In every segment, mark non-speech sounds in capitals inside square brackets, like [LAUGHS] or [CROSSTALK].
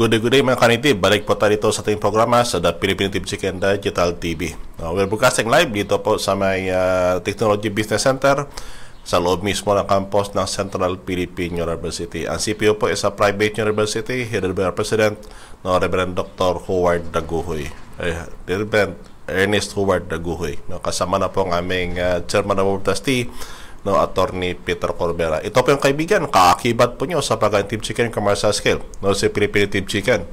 Good day, good day mga kanitib. Balik po tayo dito sa ating programa sa The Philippine Tip Chicken Digital TV. Uh, we're broadcasting live dito po sa may uh, Technology Business Center sa loob mismo ng campus ng Central Philippine University. Ang CPO po is a private university headed by our President, no, Reverend Dr. Howard Daguhoy. Eh, Reverend Ernest Howard Daguhoy. No, kasama na po ang aming uh, Chairman of Trustee no attorney Peter Corbera. Ito po yung kaibigan, kaakibat po niyo sa pag-antib chicken commercial scale, no si Philippine Tip Chicken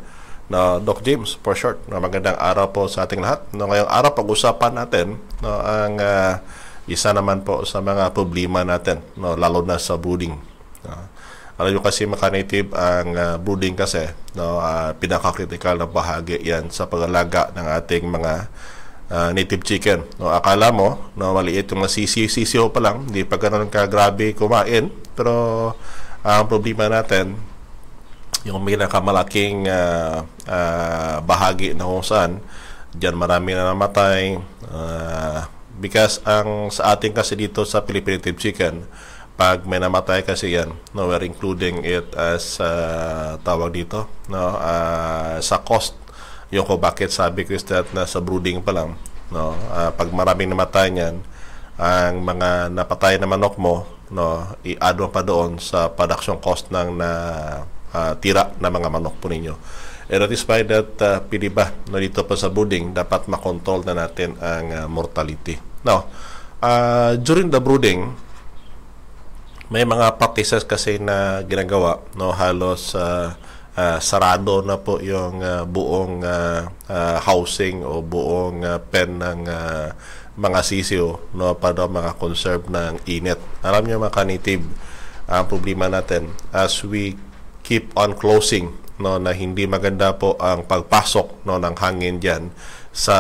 na no, Doc James for short. No, magandang araw po sa ating lahat. No, ngayong araw pag-usapan natin no, ang uh, isa naman po sa mga problema natin, no, lalo na sa brooding. No. Alam nyo kasi mga native ang uh, brooding kasi no, uh, pinaka-critical na bahagi yan sa pag ng ating mga uh, native chicken. No, akala mo no, maliit yung masisisiyo pa lang, hindi pa ganun ka grabe kumain. Pero uh, ang problema natin, yung pinakamalaking uh, ah, uh, ah, bahagi na kung saan, dyan marami na namatay. Uh, because ang sa ating kasi dito sa Philippine native chicken, pag may namatay kasi yan, no, we're including it as uh, tawag dito, no, uh, sa cost yung ko bakit sabi ko is that nasa brooding pa lang no uh, pag maraming namatay niyan ang mga napatay na manok mo no i-add pa doon sa production cost ng na uh, tira na mga manok po ninyo and that is why that uh, pili ba na dito pa sa brooding dapat makontrol na natin ang uh, mortality no uh, during the brooding may mga practices kasi na ginagawa no halos uh, uh, sarado na po yung uh, buong uh, uh, housing o buong uh, pen ng uh, mga sisiyo no para makakonserve ng init. Alam niyo mga kanitib, ang uh, problema natin as we keep on closing no na hindi maganda po ang pagpasok no ng hangin diyan sa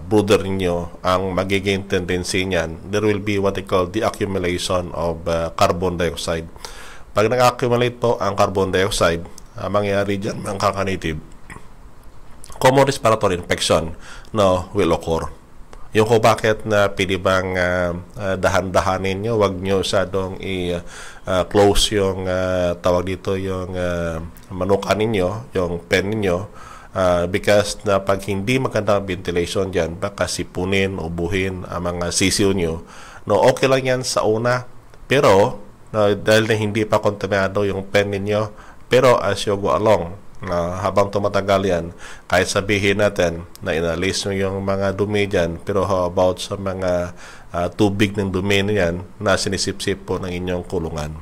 brother niyo ang magiging tendency niyan there will be what they call the accumulation of uh, carbon dioxide pag nag-accumulate po ang carbon dioxide uh, mangyari dyan, mga kakanative, common respiratory infection no, will occur. Yung kung bakit na pili bang uh, ah, uh, ah, dahan-dahanin nyo, wag nyo sadong i-close uh, yung uh, tawag dito, yung uh, manuka ninyo, yung pen ninyo, uh, because na pag hindi maganda ventilation dyan, baka sipunin, ubuhin ang mga sisiw nyo. No, okay lang yan sa una, pero no, dahil na hindi pa kontaminado yung pen ninyo, pero as you go along, uh, habang tumatagal yan, kahit sabihin natin na inalis nyo yung mga dumi dyan, pero how about sa mga uh, tubig ng dumi na yan na sinisipsip po ng inyong kulungan.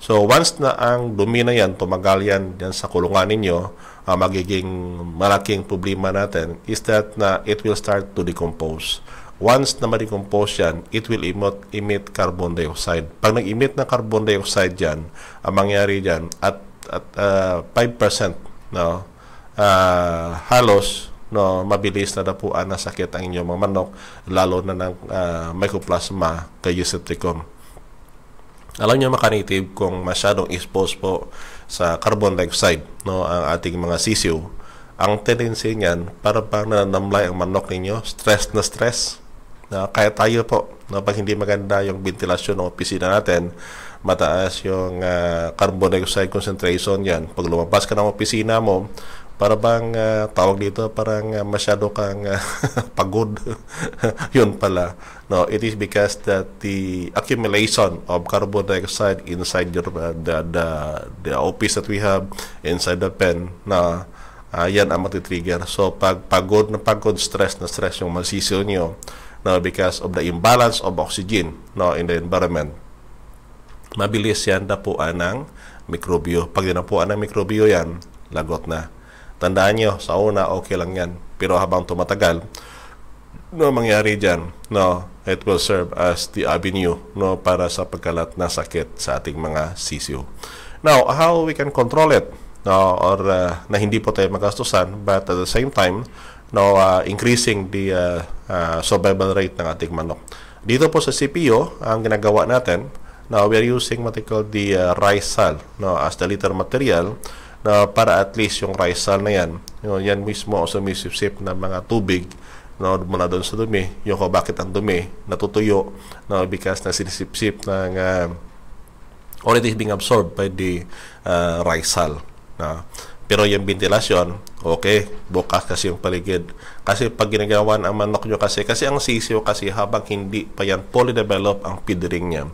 So once na ang dumi na yan, tumagal yan dyan sa kulungan ninyo, uh, magiging malaking problema natin is that na uh, it will start to decompose. Once na ma-decompose yan, it will emit, emit carbon dioxide. Pag nag-emit ng carbon dioxide yan, ang mangyari dyan, at at uh, 5% no uh, halos no mabilis na dapuan na sakit ang inyong mga manok lalo na ng uh, mycoplasma caeusepticum alam niyo mga native kung masyadong exposed po sa carbon dioxide no ang ating mga sisiw ang tendency niyan para pang nanamlay ang manok ninyo stress na stress na uh, kaya tayo po no, pag hindi maganda yung ventilasyon ng opisina natin mataas yung uh, carbon dioxide concentration yan. Pag lumabas ka ng opisina mo, para bang uh, tawag dito parang uh, masyado kang uh, [LAUGHS] pagod [LAUGHS] yun pala no it is because that the accumulation of carbon dioxide inside your uh, the, the the office that we have inside the pen na uh, yan ang matitrigger so pag pagod na pagod stress na stress yung masisiyo niyo no because of the imbalance of oxygen no in the environment mabilis yan dapuan ng mikrobyo. Pag dinapuan ng mikrobyo yan, lagot na. Tandaan nyo, sa una, okay lang yan. Pero habang tumatagal, no mangyari diyan no it will serve as the avenue no para sa pagkalat na sakit sa ating mga sisiyo now how we can control it no or uh, na hindi po tayo magastusan but at the same time no uh, increasing the uh, uh, survival rate ng ating manok dito po sa CPO ang ginagawa natin Now, we are using what they call the uh, risal no, as the litter material na para at least yung risal na yan, yun, yan mismo ang sumisipsip ng mga tubig no, mula doon sa dumi, yung kung bakit ang dumi natutuyo no, because na sinisipsip ng uh, or it is being absorbed by the uh, risal. No? Pero yung ventilation, okay, bukas kasi yung paligid. Kasi pag ginagawan ang manok nyo kasi, kasi ang sisiyo kasi habang hindi pa yan fully develop ang feed ring niya,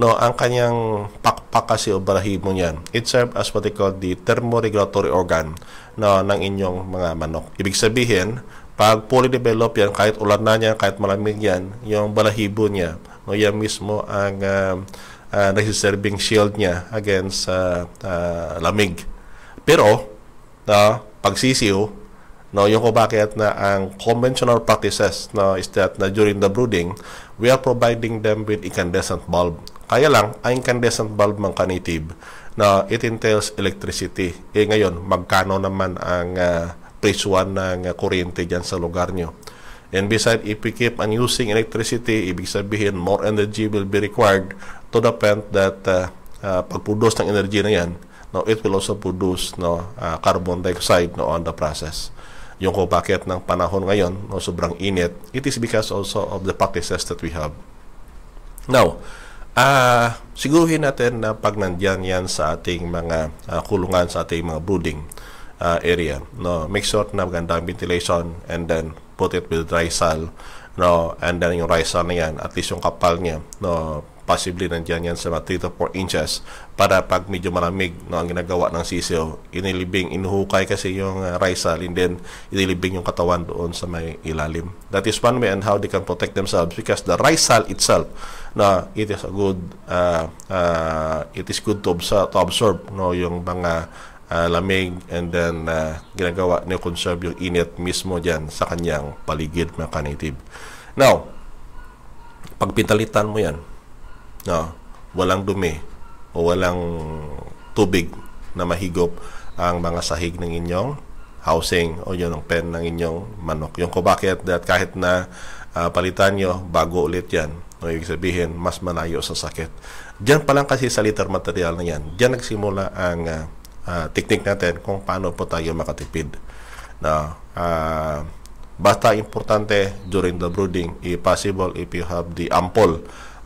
No, ang kanyang pakpak kasi obrahimo niyan, it serves as what they call the thermoregulatory organ no, ng inyong mga manok. Ibig sabihin, pag fully developed yan, kahit ulan na niya, kahit malamig yan, yung balahibo niya, no, yan mismo ang uh, uh, nagsiserving shield niya against uh, uh, lamig. Pero, no, pagsisiw, No, yung kung bakit na ang conventional practices no, is that na during the brooding, we are providing them with incandescent bulb kaya lang, ang incandescent bulb man native na it entails electricity. Eh ngayon, magkano naman ang uh, phase ng uh, kuryente dyan sa lugar nyo? And beside, if we keep on using electricity, ibig sabihin more energy will be required to the point that uh, ah, uh, ah, pagproduce ng energy na yan, no, it will also produce no, uh, carbon dioxide no, on the process. Yung kung bakit ng panahon ngayon, no, sobrang init, it is because also of the practices that we have. Now, uh, siguruhin natin na pag nandiyan yan sa ating mga uh, kulungan, sa ating mga brooding uh, area. No, make sure na maganda ang ventilation and then put it with dry sal. No, and then yung dry sal na yan, at least yung kapal niya, no, possibly nandyan yan sa mga 3 to 4 inches para pag medyo malamig no, ang ginagawa ng sisiyo. Inilibing, inuhukay kasi yung uh, ah, risal and then inilibing yung katawan doon sa may ilalim. That is one way and how they can protect themselves because the risal itself na no, it is a good uh, uh, it is good to absorb, to absorb no yung mga uh, lamig and then uh, ginagawa ni conserve yung init mismo diyan sa kanyang paligid mga kanitib. Now, pagpintalitan mo yan, no, walang dumi o walang tubig na mahigop ang mga sahig ng inyong housing o yun ang pen ng inyong manok. Yung ko bakit that kahit na uh, palitan nyo, bago ulit yan. O ibig sabihin, mas malayo sa sakit. Diyan pa lang kasi sa liter material na yan, diyan nagsimula ang uh, uh, teknik natin kung paano po tayo makatipid. Na, uh, basta importante during the brooding, if possible, if you have the ampoule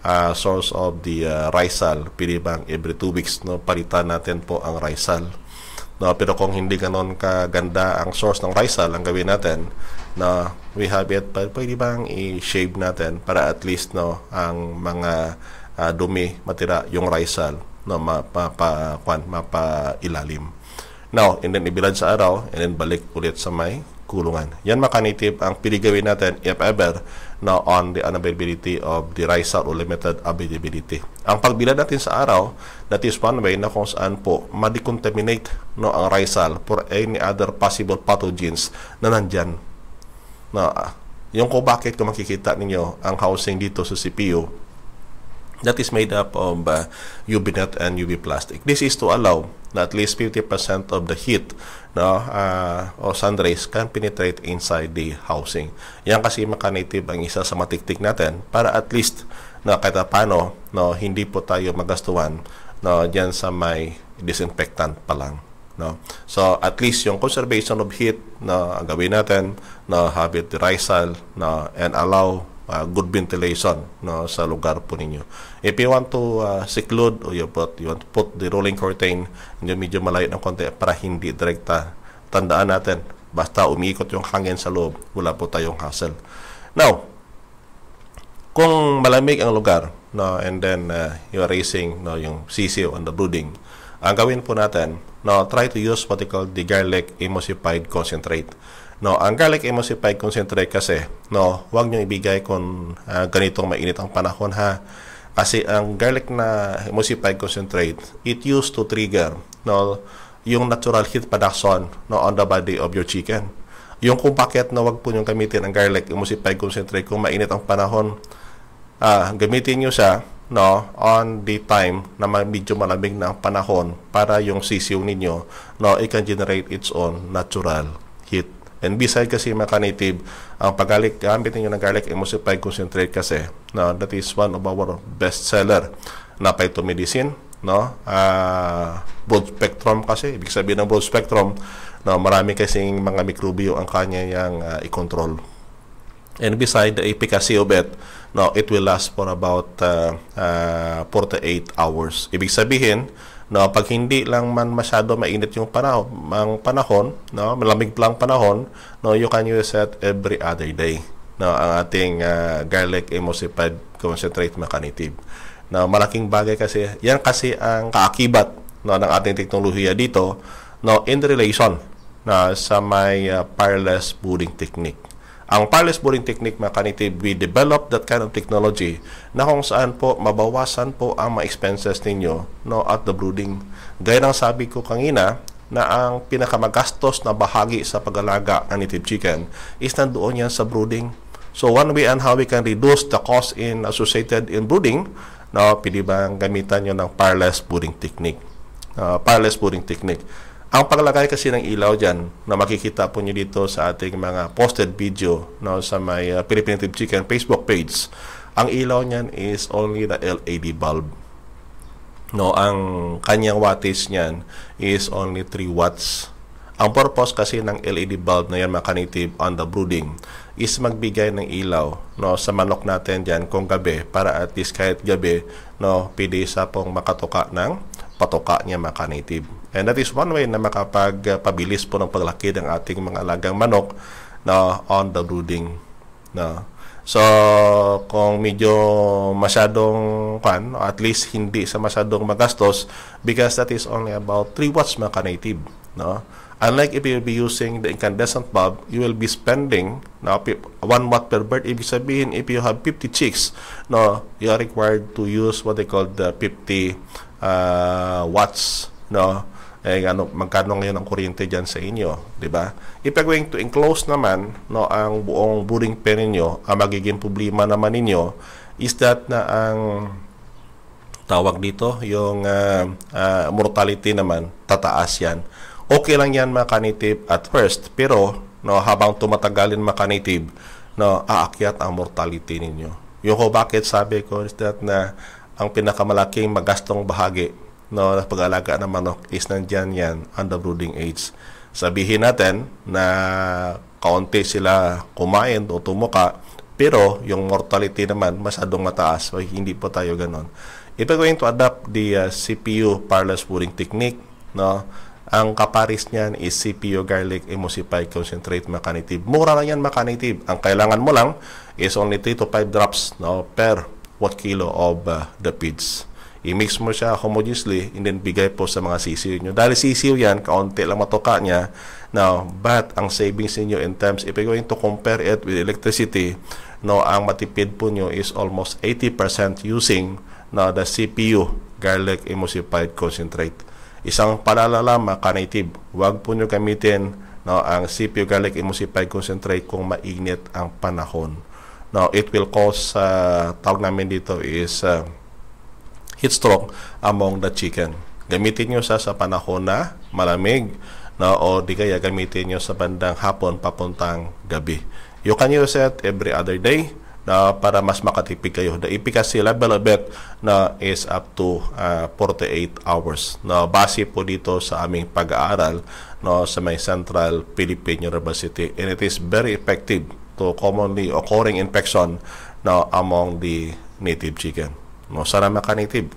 uh, source of the uh, ah, Rizal. Pili bang every 2 weeks no palitan natin po ang Rizal. No, pero kung hindi ganoon kaganda ang source ng Rizal, ang gawin natin na no, we have it, pwede bang i-shave natin para at least no ang mga uh, dumi matira yung Rizal no mapapa kwan mapailalim. Now, and then ibilad sa araw and then balik ulit sa may kulungan. Yan makanitip ang piligawin natin if ever na on the unavailability of the rise out or limited availability. Ang pagbilad natin sa araw, that is one way na kung saan po madicontaminate no, ang risal for any other possible pathogens na nandyan. Na, no, yung ko bakit kung makikita ninyo ang housing dito sa CPU that is made up of uh, UV net and UV plastic. This is to allow na at least 50% of the heat no, uh, or sun rays can penetrate inside the housing. Yan kasi makanative ang isa sa matiktik natin para at least na no, kahit paano no, hindi po tayo magastuhan no, dyan sa may disinfectant pa lang. No? So at least yung conservation of heat na no, gawin natin, no, habit the risal no, and allow uh, good ventilation no sa lugar po ninyo. If you want to uh, seclude or oh, you, put, you want to put the rolling curtain yung medyo malayo ng konti para hindi direkta. Tandaan natin, basta umiikot yung hangin sa loob, wala po tayong hassle. Now, kung malamig ang lugar, no, and then uh, you are raising no, yung sisiyo on the brooding, ang gawin po natin, no, try to use what we call the garlic emulsified concentrate. No, ang garlic emulsified concentrate kasi, no, wag niyo ibigay kung uh, ganitong mainit ang panahon ha. Kasi ang garlic na emulsified concentrate, it used to trigger, no, yung natural heat production no, on the body of your chicken. Yung kung bakit na wag po niyong gamitin ang garlic emulsified concentrate kung mainit ang panahon, uh, gamitin niyo siya no on the time na medyo malamig na ang panahon para yung sisiw ninyo no it can generate its own natural And beside kasi maka-native, ang gamitin ninyo ng garlic emulsified concentrate kasi, no, that is one of our best seller na medicine, no? Uh, broad spectrum kasi, ibig sabihin ng broad spectrum, no, marami kasing mga mikrobyo ang kanya yang uh, i-control. And beside the efficacy of it, no, it will last for about uh, uh, 48 hours. Ibig sabihin, No, pag hindi lang man masyado mainit yung panahon, ang panahon, no, malamig lang panahon, no, you can use it every other day. No, ang ating uh, garlic emulsified concentrate macanitive. No, malaking bagay kasi, yan kasi ang kaakibat no, ng ating teknolohiya dito no, in relation na no, sa may uh, ah, fireless booting technique. Ang Parles Boring Technique Makanitive, we developed that kind of technology na kung saan po mabawasan po ang mga expenses ninyo no, at the brooding. Gaya ng sabi ko kanina, na ang pinakamagastos na bahagi sa pag-alaga ng native chicken is nandoon yan sa brooding. So one way and how we can reduce the cost in associated in brooding, no, pwede bang gamitan nyo ng parless brooding technique. Uh, ah, parless brooding technique. Ang paglagay kasi ng ilaw dyan na makikita po nyo dito sa ating mga posted video no, sa my uh, Philippine Tip Chicken Facebook page, ang ilaw niyan is only the LED bulb. No, ang kanyang wattage niyan is only 3 watts. Ang purpose kasi ng LED bulb na yan mga kanitib on the brooding is magbigay ng ilaw no, sa manok natin diyan kung gabi para at least kahit gabi no, pwede sa pong makatuka ng patuka niya mga kanitib. And that is one way na makapagpabilis po ng paglaki ng ating mga alagang manok na on the brooding. No. So, kung medyo masyadong kan, at least hindi sa masyadong magastos because that is only about 3 watts mga ka-native. No? Unlike if you'll be using the incandescent bulb, you will be spending now 1 watt per bird. Ibig sabihin, if you have 50 chicks, no, you are required to use what they call the 50 uh, watts. No? eh ano magkano ngayon ang kuryente diyan sa inyo, 'di ba? If you're going to enclose naman no ang buong boring pen niyo, ang magiging problema naman ninyo is that na ang tawag dito, yung uh, uh, mortality naman, tataas yan. Okay lang yan mga kanitib at first, pero no, habang tumatagalin mga kanitib, no, aakyat ang mortality ninyo. Yung ko bakit sabi ko is that na ang pinakamalaking magastong bahagi no, na pag-alaga ng manok is nandyan yan on the brooding age. Sabihin natin na kaunti sila kumain o tumuka, pero yung mortality naman masyadong mataas. So, hindi po tayo ganon. If we're going to adopt the uh, CPU parlous brewing technique, no, ang kaparis niyan is CPU garlic emulsify concentrate macanative. Mura lang yan macanative. Ang kailangan mo lang is only 3 to 5 drops no, per 1 kilo of uh, the feeds. I-mix mo siya homogeneously and then bigay po sa mga sisiw nyo. Dahil sisiw yan, kaunti lang matuka niya. Now, but ang savings niyo in terms, if you're going to compare it with electricity, no, ang matipid po nyo is almost 80% using na the CPU, garlic emulsified concentrate. Isang palala ka-native, huwag po nyo gamitin no, ang CPU garlic emulsified concentrate kung mainit ang panahon. Now, it will cause, uh, tawag namin dito is uh, heat stroke among the chicken. Gamitin nyo sa sa panahon na malamig no, o di kaya gamitin nyo sa bandang hapon papuntang gabi. You can use it every other day na para mas makatipid kayo. The efficacy level of it na is up to uh, ah, 48 hours. Na base po dito sa aming pag-aaral no sa may Central Philippine University and it is very effective to commonly occurring infection na among the native chicken. No, sana makanitib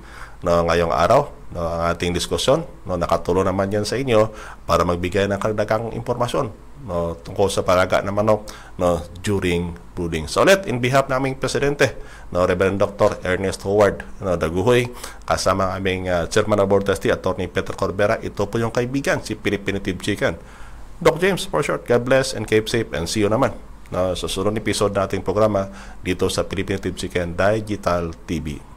no, ngayong araw no, ang ating diskusyon. No, nakatulong naman yan sa inyo para magbigay ng karagdagang impormasyon no, tungkol sa paraga ng manok no, during brooding. So ulit, in behalf naming Presidente, no, Reverend Dr. Ernest Howard no, Daguhoy, kasama ang aming uh, Chairman of Board Trustee, Attorney Peter Corbera, ito po yung kaibigan, si Pilipinative Chicken. Doc James, for short, God bless and keep safe and see you naman na no, susunod episode nating programa dito sa Philippine Tip Chicken Digital TV.